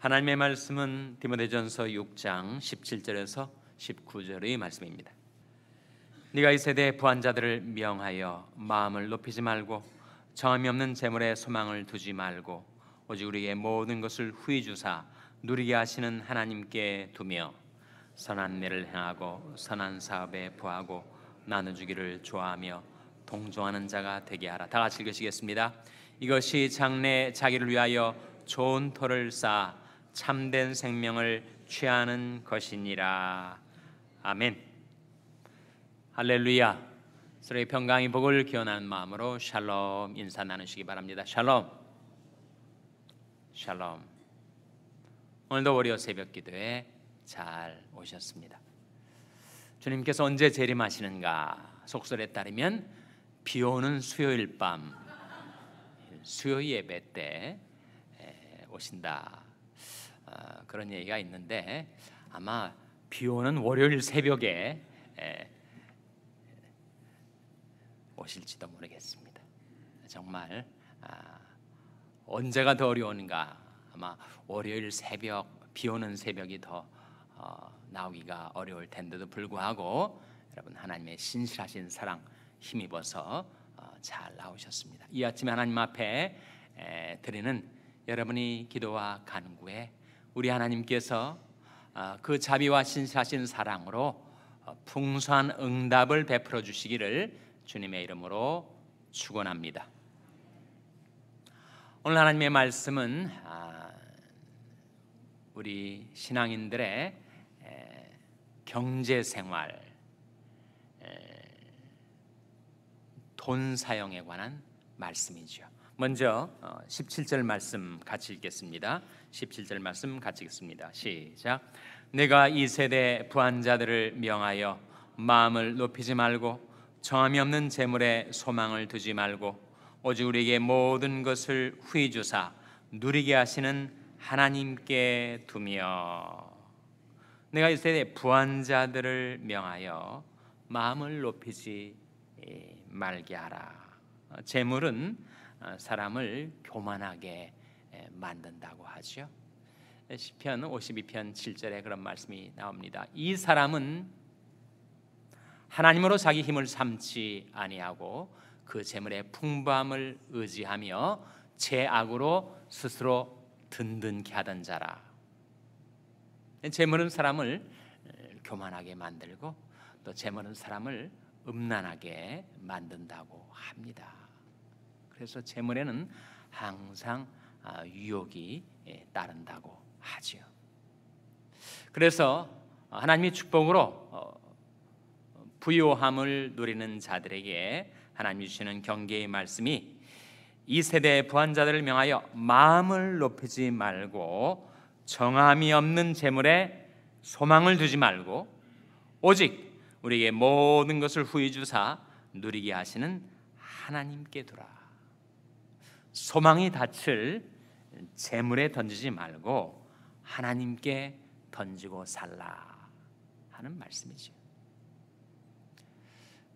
하나님의 말씀은 디모데전서 6장 17절에서 19절의 말씀입니다. 네가 이 세대의 부한자들을 명하여 마음을 높이지 말고 정함이 없는 재물에 소망을 두지 말고 오직 우리의 모든 것을 후히 주사 누리게 하시는 하나님께 두며 선한 일을 행하고 선한 사업에 부하고 나눠주기를 좋아하며 동조하는 자가 되게 하라. 다 같이 읽으시겠습니다. 이것이 장래 자기를 위하여 좋은 터를 쌓아 참된 생명을 취하는 것이니라. 아멘. 할렐루야. 서로의 평강의 복을 기원하는 마음으로 샬롬 인사 나누시기 바랍니다. 샬롬. 샬롬. 오늘도 월요 새벽 기도에 잘 오셨습니다. 주님께서 언제 재림하시는가? 속설에 따르면 비 오는 수요일 밤 수요 예배 때 오신다 아, 그런 얘기가 있는데 아마 비 오는 월요일 새벽에 오실지도 모르겠습니다. 정말 아, 언제가 더 어려운가 아마 월요일 새벽 비 오는 새벽이 더 어, 나오기가 어려울 텐데도 불구하고 여러분 하나님의 신실하신 사랑 힘입어서 어, 잘 나오셨습니다. 이 아침 하나님 앞에 드리는 여러분의 기도와 간구에 우리 하나님께서 아, 그 자비와 신실하신 사랑으로 어, 풍성한 응답을 베풀어 주시기를 주님의 이름으로 축원합니다. 오늘 하나님의 말씀은 아, 우리 신앙인들의 경제 생활, 돈 사용에 관한 말씀이죠. 먼저 17절 어, 말씀 같이 읽겠습니다. 17절 말씀 같이 읽습니다. 시작. 내가 이 세대 부한자들을 명하여 마음을 높이지 말고 정함이 없는 재물에 소망을 두지 말고 오직 우리에게 모든 것을 후 주사 누리게 하시는 하나님께 두며 내가 이 세대 부한자들을 명하여 마음을 높이지 말게 하라. 어, 재물은 어, 사람을 교만하게 만든다고 하죠. 시편 52편 7절에 그런 말씀이 나옵니다. 이 사람은 하나님으로 자기 힘을 삼지 아니하고 그 재물의 풍부함을 의지하며 죄악으로 스스로 든든케 하던 자라. 재물은 사람을 교만하게 만들고 또 재물은 사람을 음란하게 만든다고 합니다. 그래서 재물에는 항상 아, 유혹이 예, 따른다고 하지요. 그래서 어, 하나님의 축복으로 어, 부요함을 누리는 자들에게 하나님 주시는 경계의 말씀이 이 세대의 부한자들을 명하여 마음을 높이지 말고 정함이 없는 재물에 소망을 두지 말고 오직 우리에게 모든 것을 후히 주사 누리게 하시는 하나님께 두라. 소망이 닻을 재물에 던지지 말고 하나님께 던지고 살라 하는 말씀이죠.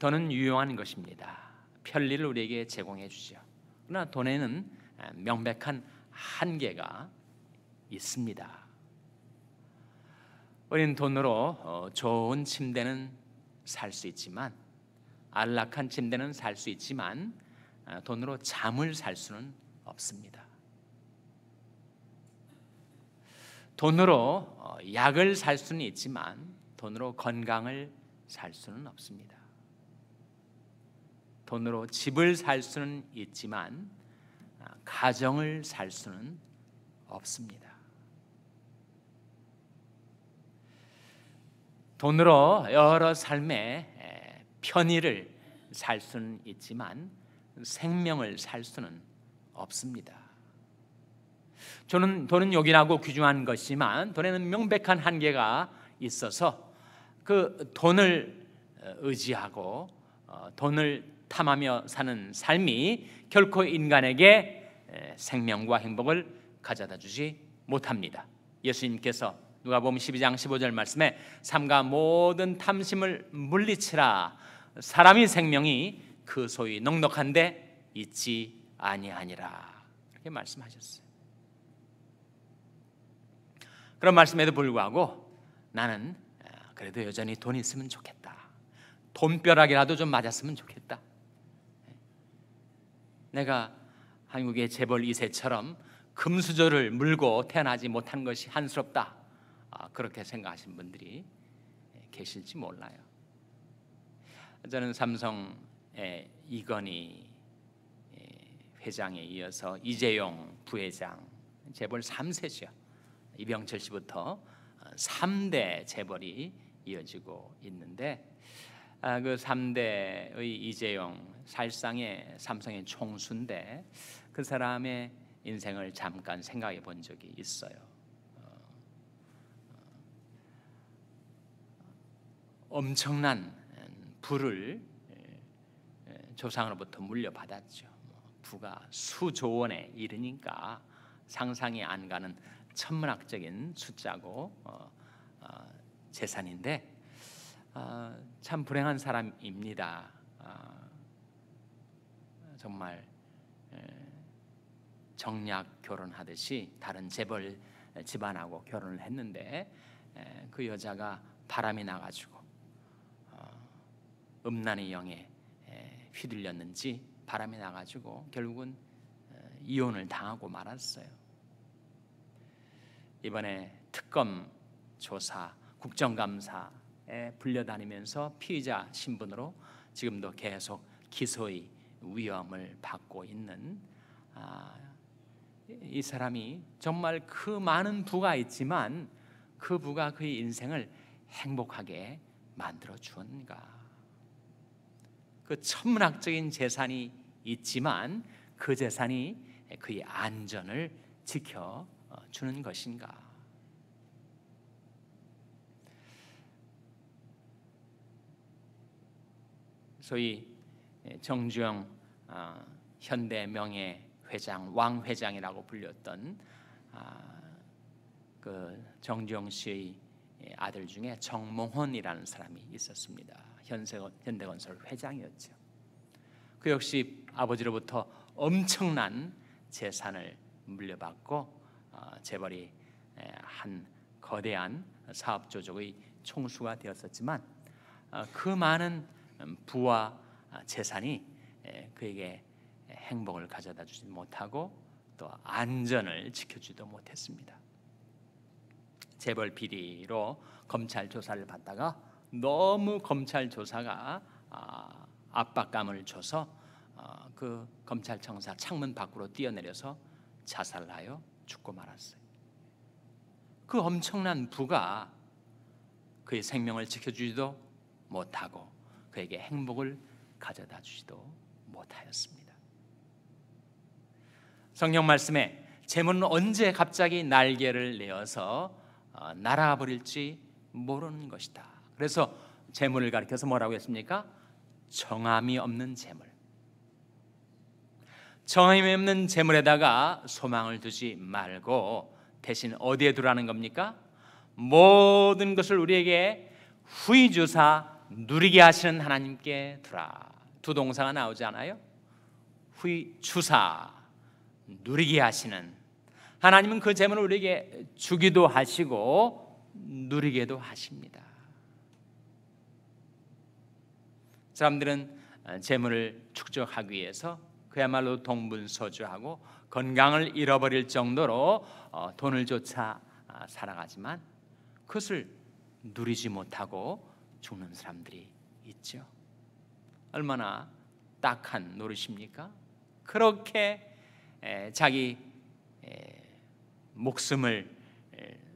돈은 유용한 것입니다. 편리를 우리에게 제공해 주죠. 그러나 돈에는 아, 명백한 한계가 있습니다. 우리는 돈으로 어, 좋은 침대는 살 수 있지만 안락한 침대는 살 수 있지만 아, 돈으로 잠을 살 수는 없습니다. 돈으로 어, 약을 살 수는 있지만 돈으로 건강을 살 수는 없습니다. 돈으로 집을 살 수는 있지만 아, 가정을 살 수는 없습니다. 돈으로 여러 삶의 편의를 살 수는 있지만 생명을 살 수는 없습니다. 저는 돈은 요긴하고 귀중한 것이지만 돈에는 명백한 한계가 있어서 그 돈을 어, 의지하고 어, 돈을 탐하며 사는 삶이 결코 인간에게 생명과 행복을 가져다 주지 못합니다. 예수님께서 누가복음 12장 15절 말씀에 삼가 모든 탐심을 물리치라 사람이 생명이 그 소위 넉넉한데 있지 아니하니라 이렇게 말씀하셨어요. 그런 말씀에도 불구하고 나는 아, 그래도 여전히 돈 있으면 좋겠다. 돈벼락이라도 좀 맞았으면 좋겠다. 내가 한국의 재벌 2세처럼 금수저를 물고 태어나지 못한 것이 한스럽다. 아, 그렇게 생각하신 분들이 계실지 몰라요. 저는 삼성 예, 이건희 예, 회장에 이어서 이재용 부회장 재벌 3세죠. 이병철 씨부터 3대 어, 재벌이 이어지고 있는데 아, 그 3대의 이재용 살상의 삼성의 총수인데 그 사람의 인생을 잠깐 생각해 본 적이 있어요. 어, 어, 엄청난 부를 예, 조상으로부터 물려받았죠. 뭐, 부가 수조원에 이르니까 상상이 안 가는 천문학적인 숫자고 어, 어, 재산인데 어, 참 불행한 사람입니다. 아, 정말 예, 정략 결혼하듯이 다른 재벌 집안하고 결혼을 했는데 에, 예, 그 여자가 바람이 나가지고 어, 음란의 영에 휘둘렸는지 바람이 나가지고 결국은 어, 이혼을 당하고 말았어요. 이번에 특검 조사, 국정감사에 불려다니면서 피의자 신분으로 지금도 계속 기소의 위험을 받고 있는 아, 이 사람이 정말 그 많은 부가 있지만 그 부가 그의 인생을 행복하게 만들어 주었는가. 그 천문학적인 재산이 있지만 그 재산이 그의 안전을 지켜 주는 것인가? 소위 정주영 어, 아, 현대명예 회장 왕 회장이라고 불렸던 아, 그 정주영 씨의 아들 중에 정몽헌이라는 사람이 있었습니다. 현대건설 회장이었죠. 그 역시 아버지로부터 엄청난 재산을 물려받고 어, 재벌이 한 거대한 사업 조직의 총수가 되었었지만 어, 그 많은 음, 부와 아, 재산이 그에게 행복을 가져다 주지 못하고 또 안전을 지켜주지도 못했습니다. 재벌 비리로 검찰 조사를 받다가 너무 검찰 조사가 아, 압박감을 줘서 어, 그 검찰청사 창문 밖으로 뛰어내려서 자살하여 죽고 말았어요. 그 엄청난 부가 그의 생명을 지켜주지도 못하고 그에게 행복을 가져다 주지도 못하였습니다. 성경 말씀에 재물은 언제 갑자기 날개를 내어서 어, 날아버릴지 모르는 것이다. 그래서 재물을 가리켜서 뭐라고 했습니까? 정함이 없는 재물. 정함이 없는 재물에다가 소망을 두지 말고 대신 어디에 두라는 겁니까? 모든 것을 우리에게 후이 주사 누리게 하시는 하나님께 두라. 두 동사가 나오지 않아요? 후이 주사 누리게 하시는 하나님은 그 재물을 우리에게 주기도 하시고 누리게도 하십니다. 사람들은 어, 재물을 축적하기 위해서 그야말로 동분서주하고 건강을 잃어버릴 정도로 어, 돈을 조차 아, 사랑하지만 그것을 누리지 못하고 죽는 사람들이 있죠. 얼마나 딱한 노릇입니까? 그렇게 자기 목숨을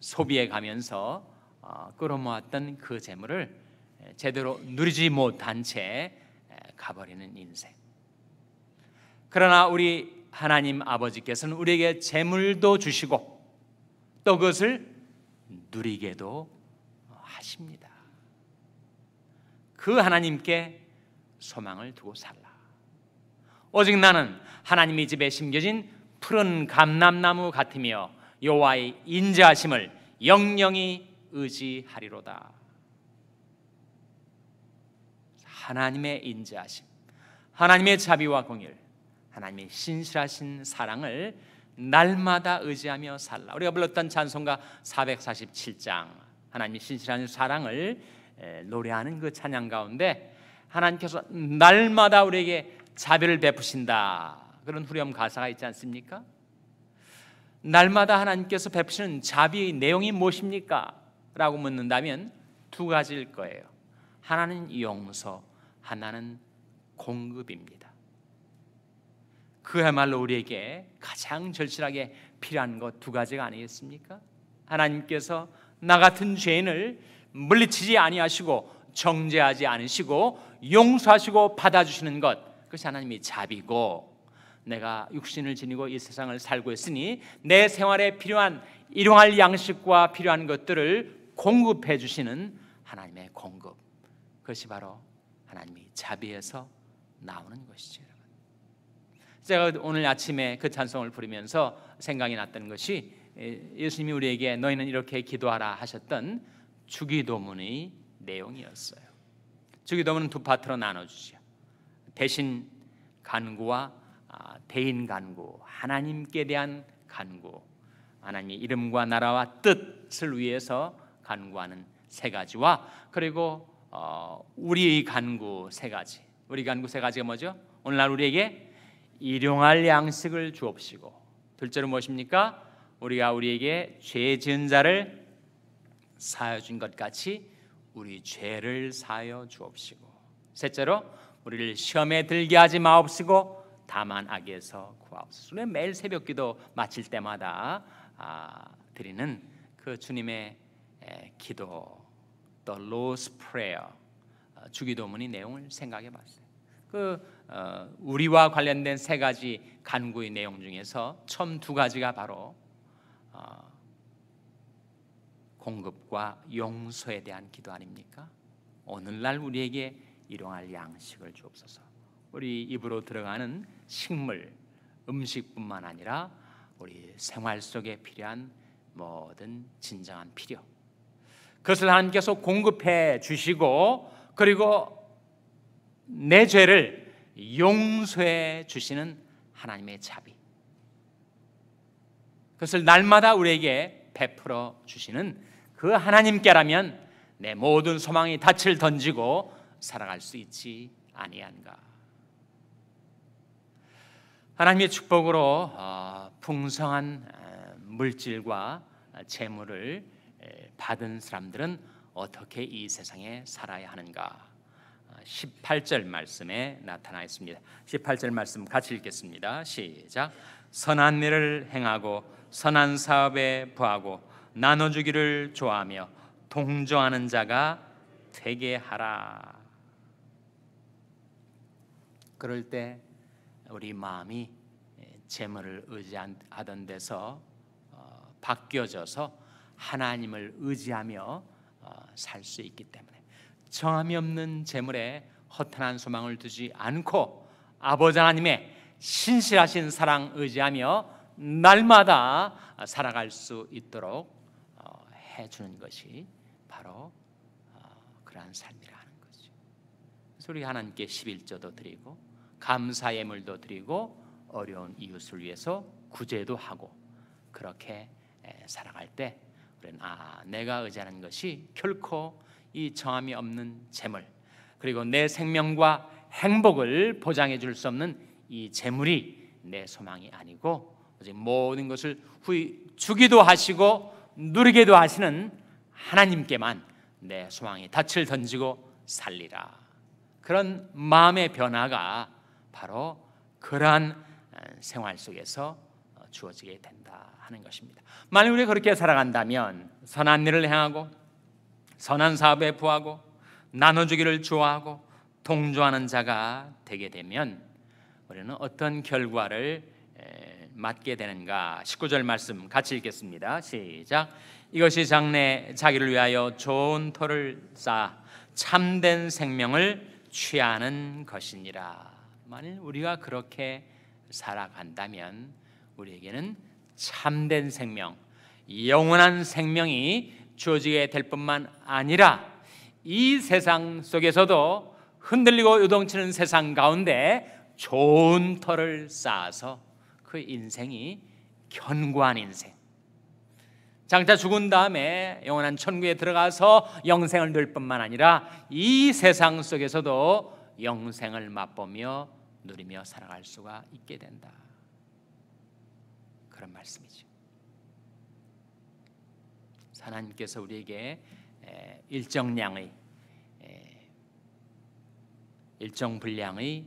소비해 가면서 어, 끌어모았던 그 재물을 제대로 누리지 못한 채 가버리는 인생. 그러나 우리 하나님 아버지께서는 우리에게 재물도 주시고 또 그것을 누리게도 어, 하십니다. 그 하나님께 소망을 두고 살라. 오직 나는 하나님이 집에 심겨진 푸른 감람나무 같으며 여호와의 인자하심을 영영히 의지하리로다. 하나님의 인자하심, 하나님의 자비와 공일, 하나님의 신실하신 사랑을 날마다 의지하며 살라. 우리가 불렀던 찬송가 447장 하나님의 신실한 사랑을 노래하는 그 찬양 가운데 하나님께서 날마다 우리에게 자비를 베푸신다. 그런 후렴 가사가 있지 않습니까? 날마다 하나님께서 베푸시는 자비의 내용이 무엇입니까? 라고 묻는다면 두 가지일 거예요. 하나는 용서, 하나는 공급입니다. 그야말로 우리에게 가장 절실하게 필요한 것 두 가지가 아니겠습니까? 하나님께서 나 같은 죄인을 물리치지 아니하시고 정죄하지 않으시고 용서하시고 받아주시는 것 그것이 하나님이 자비고 내가 육신을 지니고 이 세상을 살고 있으니 내 생활에 필요한 일용할 양식과 필요한 것들을 공급해 주시는 하나님의 공급 그것이 바로 하나님이 자비에서 나오는 것이죠. 여러분. 제가 오늘 아침에 그 찬송을 부르면서 생각이 났던 것이 예, 예수님이 우리에게 너희는 이렇게 기도하라 하셨던 주기도문의 내용이었어요. 주기도문은 두 파트로 나눠 주죠. 대신 간구와 아, 대인 간구, 하나님께 대한 간구, 하나님의 이름과 나라와 뜻을 위해서 간구하는 세 가지와 그리고 어, 우리 의 간구 세 가지. 우리 간구 세 가지가 뭐죠? 오늘날 우리에게 일용할 양식을 주옵시고 둘째로 무엇입니까? 우리가 우리에게 죄 지은 자를 사여 준것 같이 우리 죄를 사여 주옵시고 셋째로 우리를 시험에 들게 하지 마옵시고 다만 악에서 구하옵소서. 우리 매일 새벽기도 마칠 때마다 아, 드리는 그 주님의 에, 기도 The Lord's Prayer 어, 주기도문의 내용을 생각해 봤어요. 그 어, 우리와 관련된 세 가지 간구의 내용 중에서 처음 두 가지가 바로 어, 공급과 용서에 대한 기도 아닙니까? 오늘날 우리에게 일용할 양식을 주옵소서. 우리 입으로 들어가는 식물, 음식뿐만 아니라 우리 생활 속에 필요한 모든 진정한 필요, 그것을 하나님께서 공급해 주시고 그리고 내 죄를 용서해 주시는 하나님의 자비. 그것을 날마다 우리에게 베풀어 주시는 그 하나님께라면 내 모든 소망이 닻을 던지고 살아갈 수 있지 아니한가. 하나님의 축복으로 어, 풍성한 어, 물질과 재물을 받은 사람들은 어떻게 이 세상에 살아야 하는가 18절 아, 말씀에 나타나 있습니다. 18절 말씀 같이 읽겠습니다. 시작. 선한 일을 행하고 선한 사업에 부하고 나눠 주기를 좋아하며 동조하는 자가 되게 하라. 그럴 때 우리 마음이 재물을 의지하던 데서 어, 바뀌어져서 하나님을 의지하며 어, 살수 있기 때문에 정함이 없는 재물에 허탄한 소망을 두지 않고 아버지 하나님의 신실하신 사랑 의지하며 날마다 살아갈 수 있도록 어, 해주는 것이 바로 어, 그러한 삶이라 는 거죠. 소리 하나님께 11조도 드리고 감사 예물도 드리고 어려운 이웃을 위해서 구제도 하고 그렇게 살아갈 때 그런 아 내가 의지하는 것이 결코 이 정함이 없는 재물 그리고 내 생명과 행복을 보장해 줄 수 없는 이 재물이 내 소망이 아니고 모든 것을 후히 주기도 하시고 누리게도 하시는 하나님께만 내 소망이 닻을 던지고 살리라 그런 마음의 변화가 바로 그러한 아, 생활 속에서 어, 주어지게 된다 하는 것입니다. 만일 우리가 그렇게 살아간다면 선한 일을 행하고 선한 사업에 부하고 나눠주기를 좋아하고 동조하는 자가 되게 되면 우리는 어떤 결과를 맞게 되는가 19절 말씀 같이 읽겠습니다 시작 이것이 장래 자기를 위하여 좋은 터를 쌓아 참된 생명을 취하는 것이니라 만일 우리가 그렇게 살아간다면 우리에게는 참된 생명, 영원한 생명이 주어지게 될 뿐만 아니라 이 세상 속에서도 흔들리고 요동치는 세상 가운데 좋은 터를 쌓아서 그 인생이 견고한 인생. 장차 죽은 다음에 영원한 천국에 들어가서 영생을 누릴 뿐만 아니라 이 세상 속에서도 영생을 맛보며 누리며 살아갈 수가 있게 된다. 그런 말씀이죠. 하나님께서 우리에게 일정량의 일정 분량의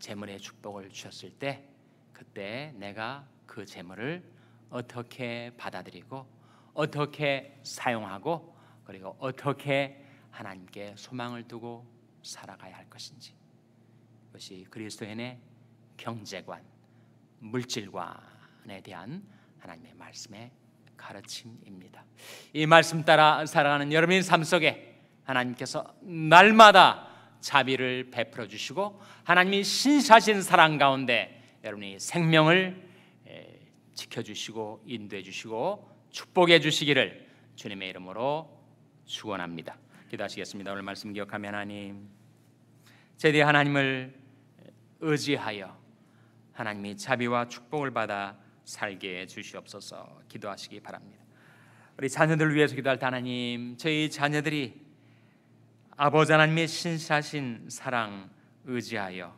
재물의 축복을 주셨을 때 그때 내가 그 재물을 어떻게 받아들이고 어떻게 사용하고 그리고 어떻게 하나님께 소망을 두고 살아가야 할 것인지 그것이 그리스도인의 경제관, 물질관 심판에 대한 하나님의 말씀의 가르침입니다. 이 말씀 따라 살아가는 여러분의 삶 속에 하나님께서 날마다 자비를 베풀어 주시고 하나님이 신사신 사랑 가운데 여러분이 생명을 지켜 주시고 인도해 주시고 축복해 주시기를 주님의 이름으로 축원합니다. 기도하시겠습니다. 오늘 말씀 기억하며 하나님 제대 하나님을 의지하여 하나님이 자비와 축복을 받아 살게 해 주시옵소서 기도하시기 바랍니다. 우리 자녀들을 위해서 기도할 때 하나님, 저희 자녀들이 아버지 하나님의 신사신 사랑 의지하여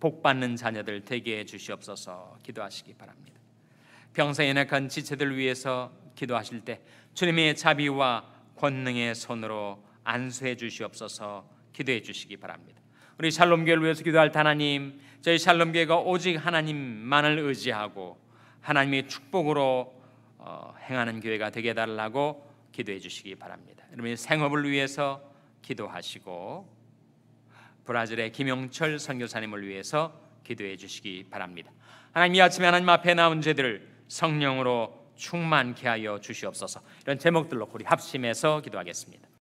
복 받는 자녀들 되게 해 주시옵소서 기도하시기 바랍니다. 병상에 약한 지체들 위해서 기도하실 때 주님의 자비와 권능의 손으로 안수해 주시옵소서 기도해 주시기 바랍니다. 우리 샬롬교회를 위해서 기도할 하나님, 저희 샬롬교회가 오직 하나님만을 의지하고 하나님의 축복으로 어, 행하는 교회가 되게 달라고 기도해 주시기 바랍니다. 여러분 생업을 위해서 기도하시고 브라질의 김영철 선교사님을 위해서 기도해 주시기 바랍니다. 하나님 이 아침에 하나님 앞에 나온 죄들을 성령으로 충만케 하여 주시옵소서. 이런 제목들로 우리 합심해서 기도하겠습니다.